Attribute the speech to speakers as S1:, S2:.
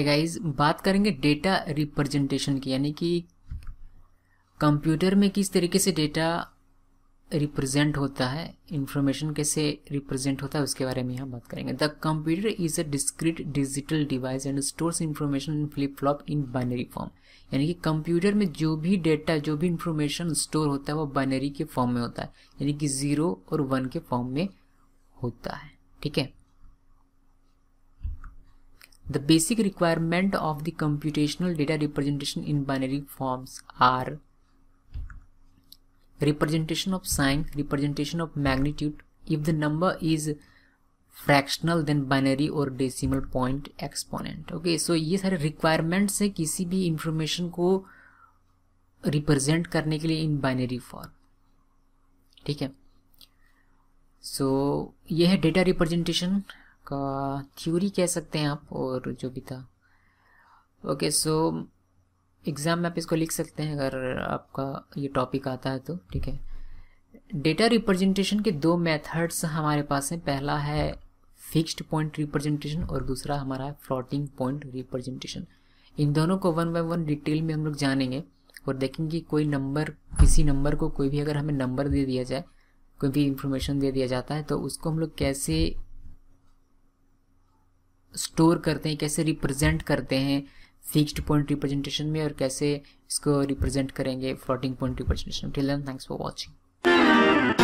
S1: Hi guys बात करेंगे data representation की यानी कि कंप्यूटर में किस तरीके से डेटा रिप्रेजेंट होता है इंफॉर्मेशन कैसे रिप्रेजेंट होता है उसके बारे में हम बात करेंगे the computer is a discrete digital device and stores information in flip flop in binary form यानी कि कंप्यूटर में जो भी डेटा जो भी इंफॉर्मेशन स्टोर होता है वो बाइनरी के फॉर्म में होता है यानी कि ज़ीरो और वन के फॉर्म में होता है ठीक है The basic requirement of the computational data representation in binary forms are representation of sign, representation of magnitude. If the number is fractional then binary और decimal point exponent okay so ये सारे requirements हैं किसी भी information को represent करने के लिए इन बाइनरी फॉर्म ठीक है सो so, ये है डेटा रिप्रेजेंटेशन का थ्योरी कह सकते हैं आप और जो भी था ओके सो एग्ज़ाम में आप इसको लिख सकते हैं अगर आपका ये टॉपिक आता है तो ठीक है डेटा रिप्रेजेंटेशन के दो मेथड्स हमारे पास हैं पहला है फिक्स्ड पॉइंट रिप्रेजेंटेशन और दूसरा हमारा है फ्लोटिंग पॉइंट रिप्रेजेंटेशन इन दोनों को वन बाय वन डिटेल में हम लोग जानेंगे और देखेंगे कोई नंबर किसी नंबर को कोई भी अगर हमें नंबर दे दिया जाए कोई भी इंफॉर्मेशन दे दिया जाता है तो उसको हम लोग कैसे स्टोर करते हैं कैसे रिप्रेजेंट करते हैं फिक्स्ड पॉइंट रिप्रेजेंटेशन में और कैसे इसको रिप्रेजेंट करेंगे floating point representation till thanks for watching